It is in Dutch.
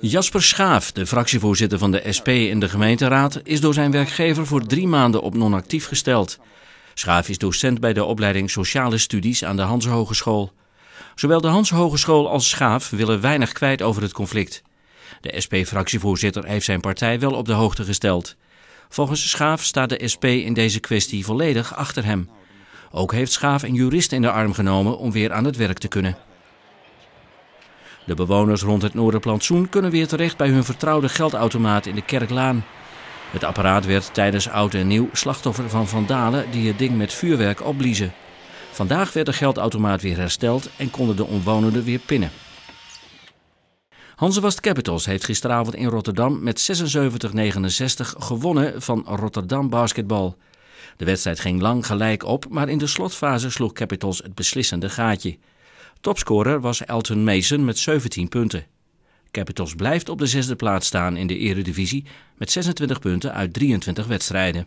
Jasper Schaaf, de fractievoorzitter van de SP in de gemeenteraad, is door zijn werkgever voor drie maanden op non-actief gesteld. Schaaf is docent bij de opleiding Sociale Studies aan de Hans Hogeschool. Zowel de Hans Hogeschool als Schaaf willen weinig kwijt over het conflict. De SP-fractievoorzitter heeft zijn partij wel op de hoogte gesteld. Volgens Schaaf staat de SP in deze kwestie volledig achter hem. Ook heeft Schaaf een jurist in de arm genomen om weer aan het werk te kunnen. De bewoners rond het Noorderplantsoen kunnen weer terecht bij hun vertrouwde geldautomaat in de Kerklaan. Het apparaat werd tijdens oud en nieuw slachtoffer van vandalen die het ding met vuurwerk opbliezen. Vandaag werd de geldautomaat weer hersteld en konden de omwonenden weer pinnen. Hansewast Capitals heeft gisteravond in Rotterdam met 76-69 gewonnen van Rotterdam Basketbal. De wedstrijd ging lang gelijk op, maar in de slotfase sloeg Capitals het beslissende gaatje. Topscorer was Elton Mason met 17 punten. Capitals blijft op de zesde plaats staan in de Eredivisie met 26 punten uit 23 wedstrijden.